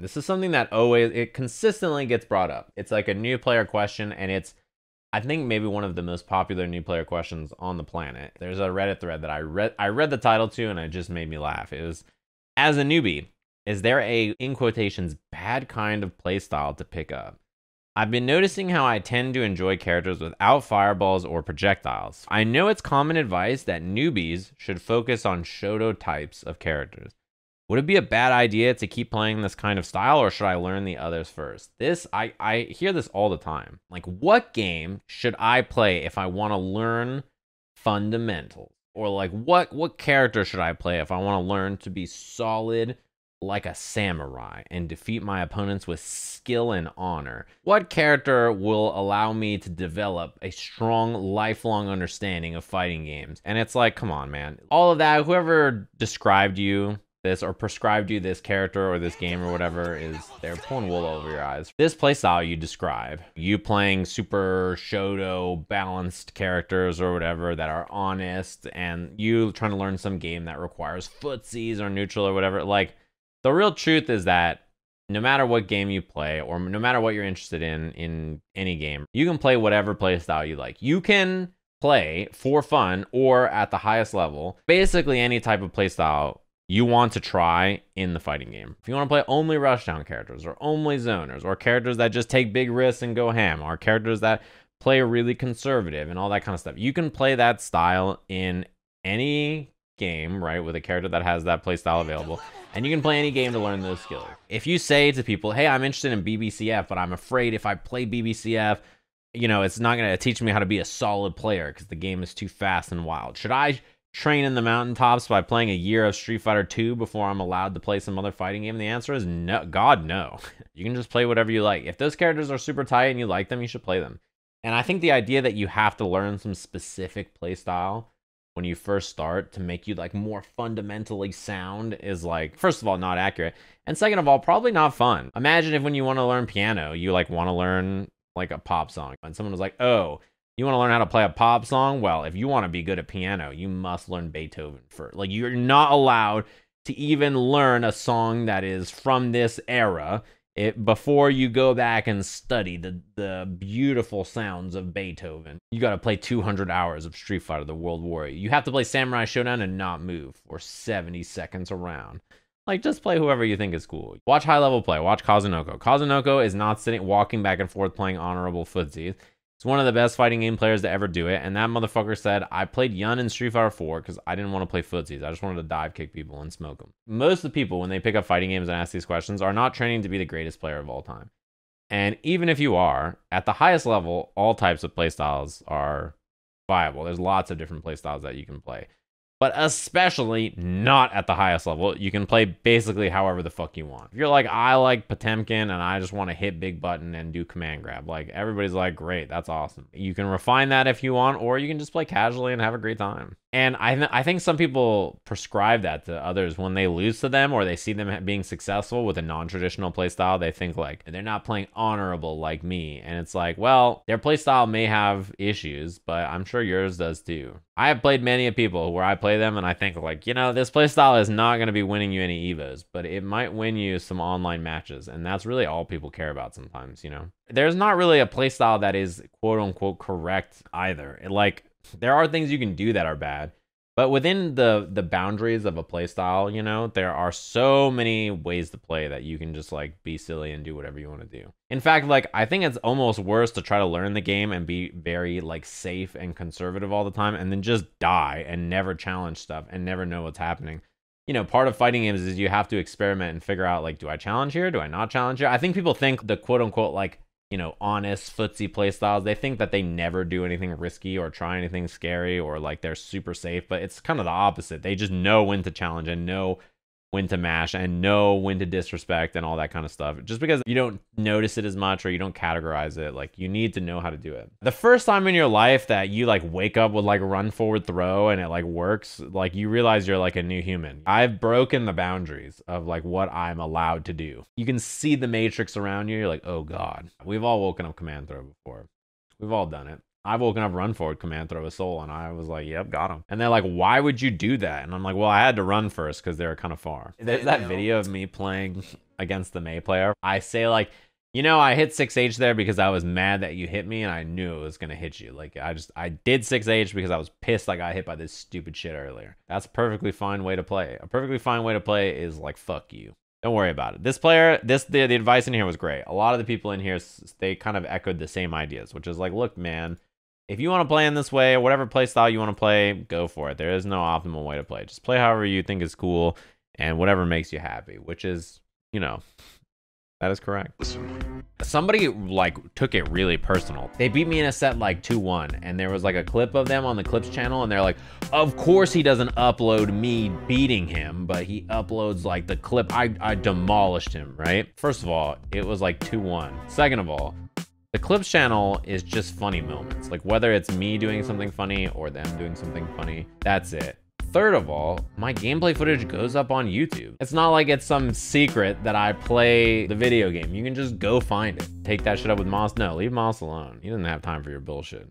This is something that always, it consistently gets brought up. It's like a new player question and it's, I think maybe one of the most popular new player questions on the planet. There's a Reddit thread that I read, I read the title to and it just made me laugh. It was, as a newbie, is there a, in quotations, bad kind of playstyle to pick up? I've been noticing how I tend to enjoy characters without fireballs or projectiles. I know it's common advice that newbies should focus on Shoto types of characters. Would it be a bad idea to keep playing this kind of style or should I learn the others first? This, I, I hear this all the time. Like, what game should I play if I want to learn fundamentals? Or like, what, what character should I play if I want to learn to be solid like a samurai and defeat my opponents with skill and honor? What character will allow me to develop a strong lifelong understanding of fighting games? And it's like, come on, man. All of that, whoever described you this or prescribed you this character or this game or whatever is they're pulling wool over your eyes. This playstyle you describe, you playing super shodo balanced characters or whatever that are honest and you trying to learn some game that requires footsies or neutral or whatever. Like the real truth is that no matter what game you play or no matter what you're interested in in any game, you can play whatever playstyle you like. You can play for fun or at the highest level, basically any type of playstyle you want to try in the fighting game. If you want to play only rushdown characters or only zoners or characters that just take big risks and go ham or characters that play really conservative and all that kind of stuff, you can play that style in any game, right, with a character that has that playstyle available. And you can play any game to learn those skills. If you say to people, hey, I'm interested in BBCF, but I'm afraid if I play BBCF, you know, it's not going to teach me how to be a solid player because the game is too fast and wild. Should I train in the mountaintops by playing a year of Street Fighter 2 before I'm allowed to play some other fighting game? The answer is no. God, no. you can just play whatever you like. If those characters are super tight and you like them, you should play them. And I think the idea that you have to learn some specific playstyle when you first start to make you like more fundamentally sound is like first of all not accurate and second of all probably not fun imagine if when you want to learn piano you like want to learn like a pop song and someone was like oh you want to learn how to play a pop song? Well, if you want to be good at piano, you must learn Beethoven first. Like you're not allowed to even learn a song that is from this era it, before you go back and study the, the beautiful sounds of Beethoven. You got to play 200 hours of Street Fighter, the World Warrior. You have to play Samurai Showdown and not move for 70 seconds around. Like, just play whoever you think is cool. Watch high level play. Watch Kazunoko. Kazunoko is not sitting, walking back and forth playing honorable footsies. It's one of the best fighting game players to ever do it. And that motherfucker said, I played Yun in Street Fighter 4 because I didn't want to play footsies. I just wanted to dive kick people and smoke them. Most of the people, when they pick up fighting games and ask these questions, are not training to be the greatest player of all time. And even if you are, at the highest level, all types of playstyles are viable. There's lots of different playstyles that you can play but especially not at the highest level. You can play basically however the fuck you want. If you're like, I like Potemkin and I just want to hit big button and do command grab, like everybody's like, great, that's awesome. You can refine that if you want, or you can just play casually and have a great time. And I, th- I think some people prescribe that to others when they lose to them or they see them being successful with a non traditional playstyle. They think, like, they're not playing honorable like me. And it's like, well, their playstyle may have issues, but I'm sure yours does too. I have played many of people where I play play them, and I think like, you know, this playstyle is not going to be winning you any Evos, but it might win you some online matches, and that's really all people care about sometimes, you know. There's not really a playstyle that is quote unquote correct either. It, like there are things you can do that are bad, but within the the boundaries of a playstyle, you know, there are so many ways to play that you can just like be silly and do whatever you want to do. In fact, like I think it's almost worse to try to learn the game and be very like safe and conservative all the time and then just die and never challenge stuff and never know what's happening. You know, part of fighting games is you have to experiment and figure out like, do I challenge here? Do I not challenge here? I think people think the quote unquote like you know, honest footsie playstyles. They think that they never do anything risky or try anything scary or like they're super safe, but it's kind of the opposite. They just know when to challenge and know when to mash and know when to disrespect and all that kind of stuff. Just because you don't notice it as much or you don't categorize it, like you need to know how to do it. The first time in your life that you like wake up with like run forward throw and it like works, like you realize you're like a new human. I've broken the boundaries of like what I'm allowed to do. You can see the matrix around you. You're like, oh God, we've all woken up command throw before. We've all done it. I've woken up, run forward, command throw a soul, and I was like, yep, got him. And they're like, why would you do that? And I'm like, well, I had to run first because they were kind of far. There's that video of me playing against the May player. I say like, you know, I hit 6H there because I was mad that you hit me and I knew it was going to hit you. Like, I just, I did 6H because I was pissed I got hit by this stupid shit earlier. That's a perfectly fine way to play. A perfectly fine way to play is like, fuck you. Don't worry about it. This player, this the, the advice in here was great. A lot of the people in here, they kind of echoed the same ideas, which is like, look, man, if you want to play in this way, whatever play style you want to play, go for it. There is no optimal way to play. Just play however you think is cool and whatever makes you happy, which is, you know, that is correct. Somebody like took it really personal. They beat me in a set like 2-1 and there was like a clip of them on the clips channel and they're like, of course he doesn't upload me beating him, but he uploads like the clip. I, I demolished him, right? First of all, it was like 2-1. Second of all, the clips channel is just funny moments. Like whether it's me doing something funny or them doing something funny, that's it. Third of all, my gameplay footage goes up on YouTube. It's not like it's some secret that I play the video game. You can just go find it. Take that shit up with Moss. No, leave Moss alone. He doesn't have time for your bullshit.